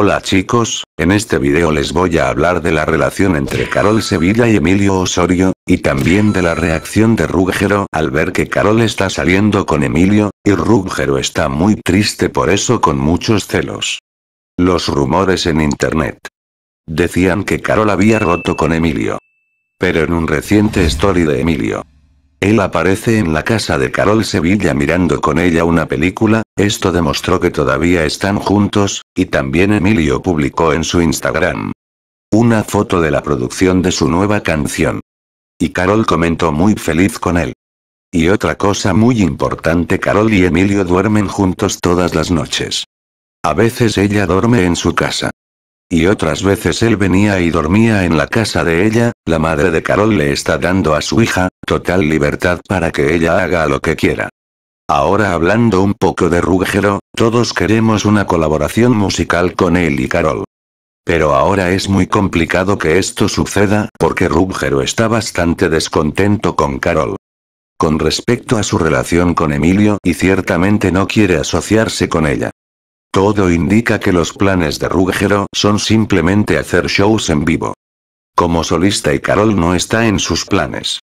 Hola chicos, en este video les voy a hablar de la relación entre Carol Sevilla y Emilio Osorio, y también de la reacción de Ruggero al ver que Carol está saliendo con Emilio, y Ruggero está muy triste por eso con muchos celos. Los rumores en internet. Decían que Carol había roto con Emilio. Pero en un reciente story de Emilio, él aparece en la casa de Carol Sevilla mirando con ella una película, esto demostró que todavía están juntos, y también Emilio publicó en su Instagram una foto de la producción de su nueva canción. Y Carol comentó muy feliz con él. Y otra cosa muy importante, Carol y Emilio duermen juntos todas las noches. A veces ella duerme en su casa. Y otras veces él venía y dormía en la casa de ella, la madre de Carol le está dando a su hija, Total libertad para que ella haga lo que quiera. Ahora hablando un poco de Ruggero, todos queremos una colaboración musical con él y Carol. Pero ahora es muy complicado que esto suceda, porque Ruggero está bastante descontento con Carol. Con respecto a su relación con Emilio, y ciertamente no quiere asociarse con ella. Todo indica que los planes de Ruggero son simplemente hacer shows en vivo. Como solista y Carol no está en sus planes.